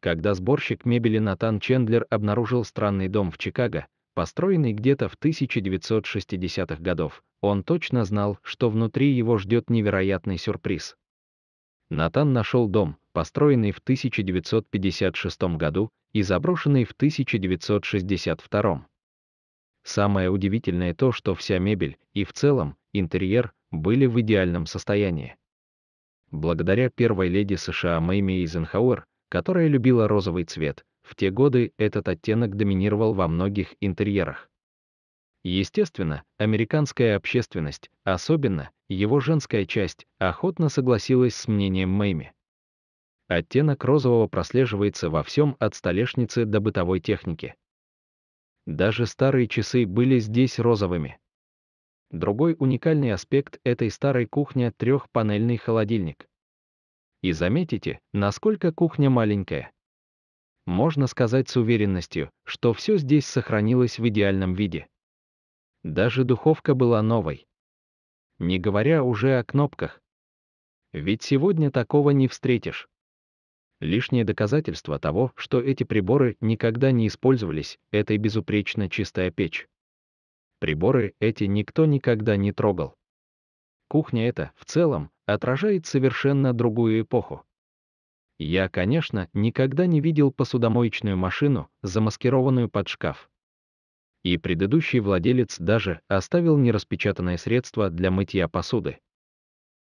Когда сборщик мебели Натан Чендлер обнаружил странный дом в Чикаго, построенный где-то в 1960-х годов, он точно знал, что внутри его ждет невероятный сюрприз. Натан нашел дом, построенный в 1956 году и заброшенный в 1962. Самое удивительное то, что вся мебель и в целом интерьер были в идеальном состоянии. Благодаря первой леди США Мэйми Эйзенхауэр, которая любила розовый цвет, в те годы этот оттенок доминировал во многих интерьерах. Естественно, американская общественность, особенно его женская часть, охотно согласилась с мнением Мэйми. Оттенок розового прослеживается во всем от столешницы до бытовой техники. Даже старые часы были здесь розовыми. Другой уникальный аспект этой старой кухни – трехпанельный холодильник. И заметите, насколько кухня маленькая. Можно сказать с уверенностью, что все здесь сохранилось в идеальном виде. Даже духовка была новой. Не говоря уже о кнопках. Ведь сегодня такого не встретишь лишнее доказательство того, что эти приборы никогда не использовались, это и безупречно чистая печь. Приборы эти никто никогда не трогал. Кухня эта, в целом, отражает совершенно другую эпоху. Я, конечно, никогда не видел посудомоечную машину, замаскированную под шкаф. И предыдущий владелец даже оставил нераспечатанное средство для мытья посуды.